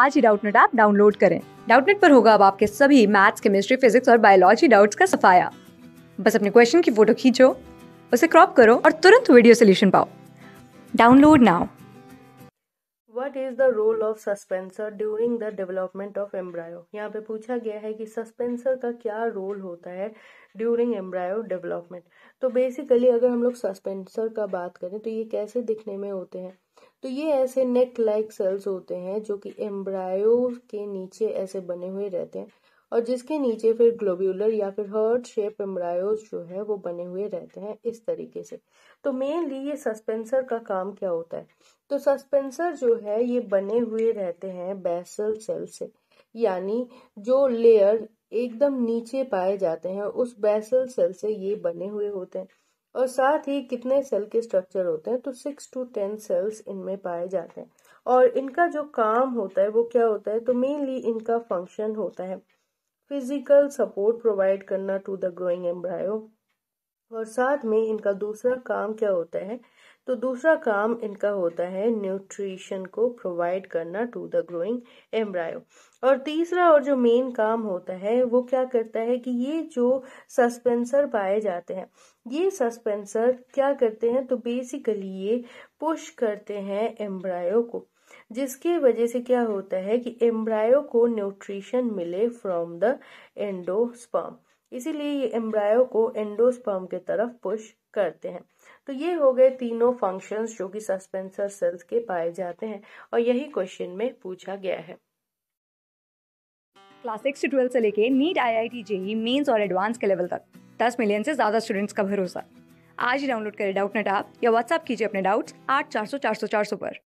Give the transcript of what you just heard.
आज ही Doubtnet app download करें डाउटनेट पर होगा अब आपके सभी मैथ्स केमिस्ट्री फिजिक्स और बायोलॉजी डाउट्स का सफाया बस अपने क्वेश्चन की फोटो खींचो उसे क्रॉप करो और तुरंत वीडियो सोल्यूशन पाओ download now what is the role of suspensor during the development of embryo यहाँ पे पूछा गया है कि सस्पेंसर का क्या रोल होता है ड्यूरिंग एम्ब्रायो डेवलपमेंट तो बेसिकली अगर हम लोग सस्पेंसर का बात करें तो ये कैसे दिखने में होते हैं तो ये ऐसे नेक लाइक सेल्स होते हैं जो कि एम्ब्रायो के नीचे ऐसे बने हुए रहते हैं और जिसके नीचे फिर ग्लोब्यूलर या फिर हर्ट शेप एम्ब्रायोज जो है वो बने हुए रहते हैं इस तरीके से तो मेनली ये सस्पेंसर का काम क्या होता है तो सस्पेंसर जो है ये बने हुए रहते हैं बेसल सेल से यानी जो लेयर एकदम नीचे पाए जाते हैं उस बेसल सेल से ये बने हुए होते हैं और साथ ही कितने सेल के स्ट्रक्चर होते हैं तो सिक्स टू टेन सेल्स इनमें पाए जाते हैं और इनका जो काम होता है वो क्या होता है तो मेनली इनका फंक्शन होता है फिजिकल सपोर्ट प्रोवाइड करना टू द ग्रोइंग एम्ब्रायो और साथ में इनका दूसरा काम क्या होता है तो दूसरा काम इनका होता है न्यूट्रिशन को प्रोवाइड करना टू द ग्रोइंग एम्ब्रायो और तीसरा और जो मेन काम होता है वो क्या करता है कि ये जो सस्पेंसर पाए जाते हैं ये सस्पेंसर क्या करते हैं तो बेसिकली ये पुश करते हैं एम्ब्रायो को जिसके वजह से क्या होता है कि एम्ब्रायो को न्यूट्रिशन मिले फ्रॉम द एंडोस्पर्म इसीलिए ये एम्ब्रायो को एंडोस्पर्म के तरफ पुश करते हैं तो ये हो गए तीनों फंक्शंस जो कि सस्पेंसर सेल्स के पाए जाते हैं और यही क्वेश्चन में पूछा गया है क्लास सिक्स ट्वेल्थ से लेके NEET I I T JEE Mains और एडवांस के लेवल तक दस मिलियन से ज़्यादा स्टूडेंट्स का भरोसा आज ही डाउनलोड करें डाउट नेट या व्हाट्सअप कीजिए अपने डाउट्स आठ चार सौ चार सौ चार सौ पर